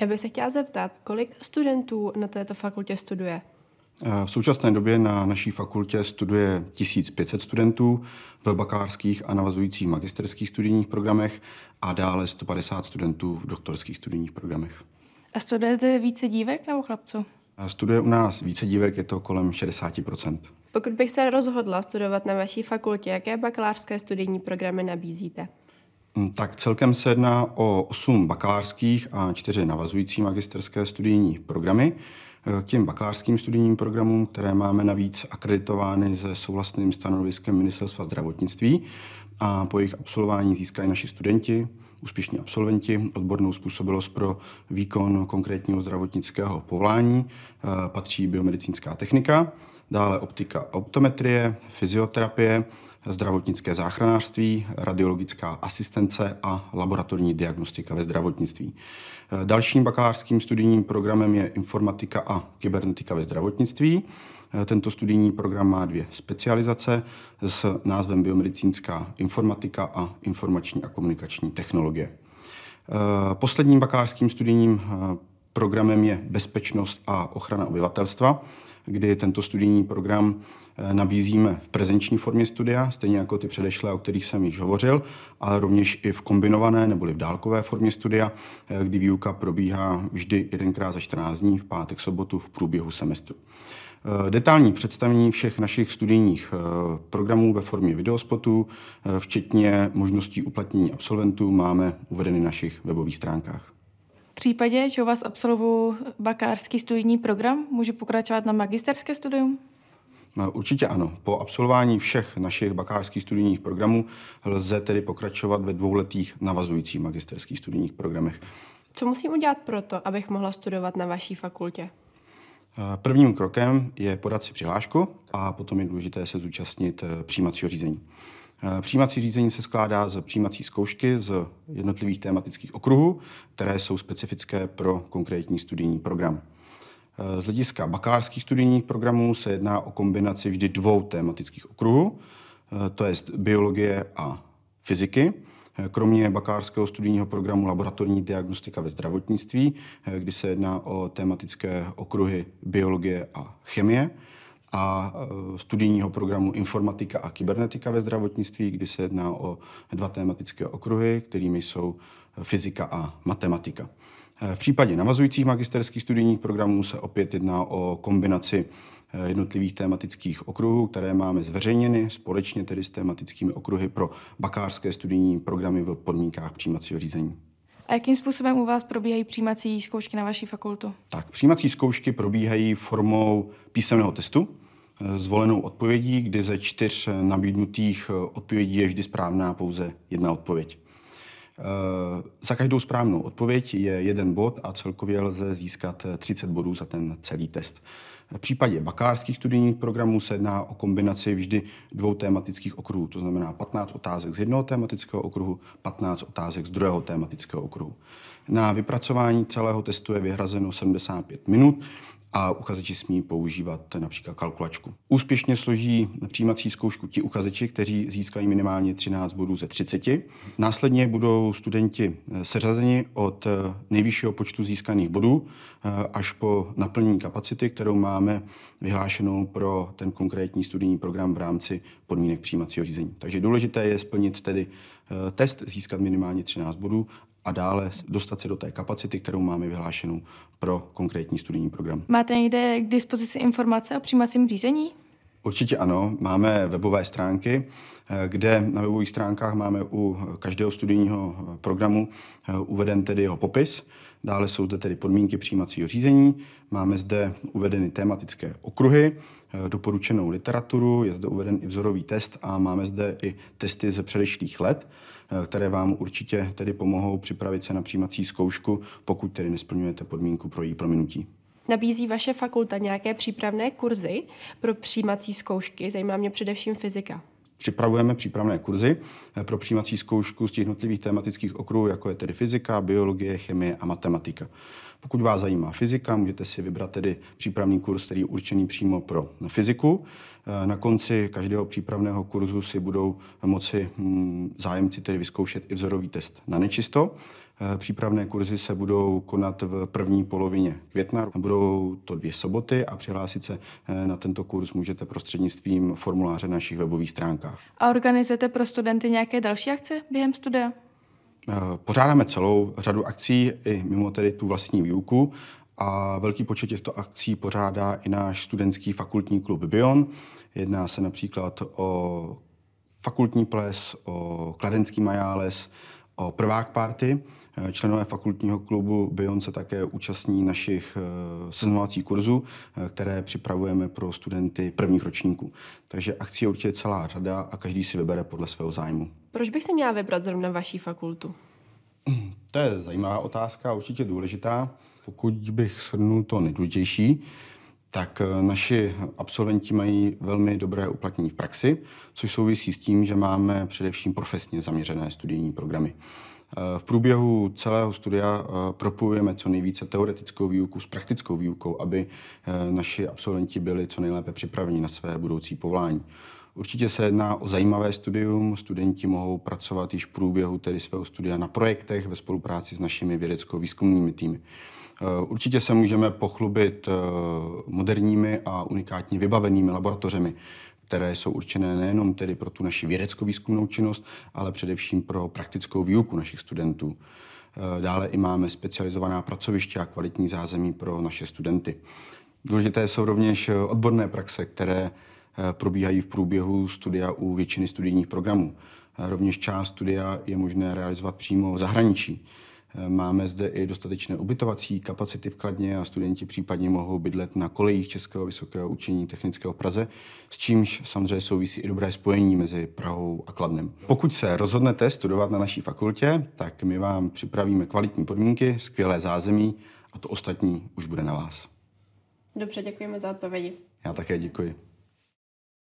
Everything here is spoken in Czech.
Já bych se chtěla zeptat, kolik studentů na této fakultě studuje? Eh, v současné době na naší fakultě studuje 1500 studentů v bakalářských a navazujících magisterských studijních programech a dále 150 studentů v doktorských studijních programech. A studuje zde více dívek nebo chlapců? A eh, studuje u nás více dívek, je to kolem 60 Pokud bych se rozhodla studovat na vaší fakultě, jaké bakalářské studijní programy nabízíte? Mm, tak celkem se jedná o 8 bakalářských a 4 navazující magisterské studijní programy. K eh, těm bakalářským studijním programům, které máme navíc akreditovány se souhlasným stanoviskem Ministerstva zdravotnictví a po jejich absolvování získají naši studenti, úspěšní absolventi, odbornou způsobilost pro výkon konkrétního zdravotnického povolání, eh, patří biomedicínská technika, dále optika optometrie, fyzioterapie, zdravotnické záchranářství, radiologická asistence a laboratorní diagnostika ve zdravotnictví. Dalším bakalářským studijním programem je informatika a kybernetika ve zdravotnictví. Tento studijní program má dvě specializace s názvem biomedicínská informatika a informační a komunikační technologie. Posledním bakalářským studijním eh, programem je bezpečnost a ochrana obyvatelstva kdy tento studijní program eh, nabízíme v prezenční formě studia, stejně jako ty předešlé, o kterých jsem již hovořil, ale rovněž i v kombinované neboli v dálkové formě studia, eh, kdy výuka probíhá vždy jedenkrát za 14 dní v pátek, sobotu v průběhu semestru. Eh, detailní představení všech našich studijních programů ve formě videospotů, včetně možností uplatnění absolventů, máme uvedeny na našich webových stránkách případě, že u vás absolvuju bakářský studijní program, můžu pokračovat na magisterské studium? No, určitě ano. Po absolvování všech našich bakářských studijních programů lze tedy pokračovat ve dvouletých navazujících magisterských studijních programech. Co musím udělat pro to, abych mohla studovat na vaší fakultě? Eh, prvním krokem je podat si přihlášku a potom je důležité se zúčastnit eh, přijímacího řízení. Eh, přijímací řízení se skládá z přijímací zkoušky z jednotlivých tematických okruhů, které jsou specifické pro konkrétní studijní program. Eh, z hlediska bakalářských studijních programů se jedná o kombinaci vždy dvou tematických okruhů, eh, to je biologie a fyziky. Kromě bakalářského studijního programu laboratorní diagnostika ve zdravotnictví, kdy se jedná o tematické okruhy biologie a chemie, a e, studijního programu Informatika a kybernetika ve zdravotnictví, kdy se jedná o dva tematické okruhy, kterými jsou fyzika a matematika. E, v případě navazujících magisterských studijních programů se opět jedná o kombinaci e, jednotlivých tematických okruhů, které máme zveřejněny společně tedy s tematickými okruhy pro bakářské studijní programy v podmínkách přijímacího řízení. A jakým způsobem u vás probíhají přijímací zkoušky na vaší fakultu? Tak, přijímací zkoušky probíhají formou písemného testu, zvolenou odpovědí, kdy ze čtyř nabídnutých odpovědí je vždy správná pouze jedna odpověď. E, za každou správnou odpověď je jeden bod a celkově lze získat 30 bodů za ten celý test. V případě bakalářských studijních programů se jedná o kombinaci vždy dvou tematických okruhů, to znamená 15 otázek z jednoho tematického okruhu, 15 otázek z druhého tematického okruhu. Na vypracování celého testu je vyhrazeno 75 minut, a uchazeči smí používat například kalkulačku. Úspěšně složí přijímací zkoušku ti uchazeči, kteří získají minimálně 13 bodů ze 30. Následně budou studenti eh, seřazeni od eh, nejvyššího počtu získaných bodů eh, až po naplnění kapacity, kterou máme vyhlášenou pro ten konkrétní studijní program v rámci podmínek přijímacího řízení. Takže důležité je splnit tedy Eh, test, získat minimálně 13 bodů a dále dostat se do té kapacity, kterou máme vyhlášenou pro konkrétní studijní program. Máte někde k dispozici informace o přijímacím řízení? Určitě ano. Máme webové stránky, eh, kde na webových stránkách máme u každého studijního eh, programu uveden tedy jeho popis. Dále jsou zde tedy podmínky přijímacího řízení, máme zde uvedeny tematické okruhy, Eh, doporučenou literaturu, je zde uveden i vzorový test a máme zde i testy ze předešlých let, eh, které vám určitě tedy pomohou připravit se na přijímací zkoušku, pokud tedy nesplňujete podmínku pro její prominutí. Nabízí vaše fakulta nějaké přípravné kurzy pro přijímací zkoušky? Zajímá mě především fyzika. Připravujeme přípravné kurzy eh, pro přijímací zkoušku z těch jednotlivých tematických okruhů, jako je tedy fyzika, biologie, chemie a matematika. Pokud vás zajímá fyzika, můžete si vybrat tedy přípravný kurz, který je určený přímo pro fyziku. Eh, na konci každého přípravného kurzu si budou moci mm, zájemci tedy vyzkoušet i vzorový test na nečisto. Eh, přípravné kurzy se budou konat v první polovině května. Budou to dvě soboty a přihlásit se eh, na tento kurz můžete prostřednictvím formuláře našich webových stránkách. A organizujete pro studenty nějaké další akce během studia? Eh, pořádáme celou řadu akcí i mimo tedy tu vlastní výuku a velký počet těchto akcí pořádá i náš studentský fakultní klub Bion. Jedná se například o fakultní ples, o kladenský majáles, o prvák party. Členové fakultního klubu Bion se také účastní našich eh, seznamovacích kurzů, eh, které připravujeme pro studenty prvních ročníků. Takže akcí je určitě celá řada a každý si vybere podle svého zájmu. Proč bych si měla vybrat zrovna vaší fakultu? To je zajímavá otázka, určitě důležitá. Pokud bych shrnul to nejdůležitější, tak eh, naši absolventi mají velmi dobré uplatnění v praxi, což souvisí s tím, že máme především profesně zaměřené studijní programy. V průběhu celého studia eh, propojujeme co nejvíce teoretickou výuku s praktickou výukou, aby eh, naši absolventi byli co nejlépe připraveni na své budoucí povolání. Určitě se jedná o zajímavé studium. Studenti mohou pracovat již v průběhu tedy svého studia na projektech ve spolupráci s našimi vědecko-výzkumnými týmy. Eh, určitě se můžeme pochlubit moderními a unikátně vybavenými laboratořemi které jsou určené nejenom tedy pro tu naši vědecko-výzkumnou činnost, ale především pro praktickou výuku našich studentů. Eh, dále i máme specializovaná pracoviště a kvalitní zázemí pro naše studenty. Důležité jsou rovněž eh, odborné praxe, které eh, probíhají v průběhu studia u většiny studijních programů. Rovněž část studia je možné realizovat přímo v zahraničí. Máme zde i dostatečné ubytovací kapacity v Kladně a studenti případně mohou bydlet na kolejích Českého vysokého učení technického v Praze, s čímž samozřejmě souvisí i dobré spojení mezi Prahou a Kladnem. Pokud se rozhodnete studovat na naší fakultě, tak my vám připravíme kvalitní podmínky, skvělé zázemí a to ostatní už bude na vás. Dobře, děkujeme za odpovědi. Já také děkuji.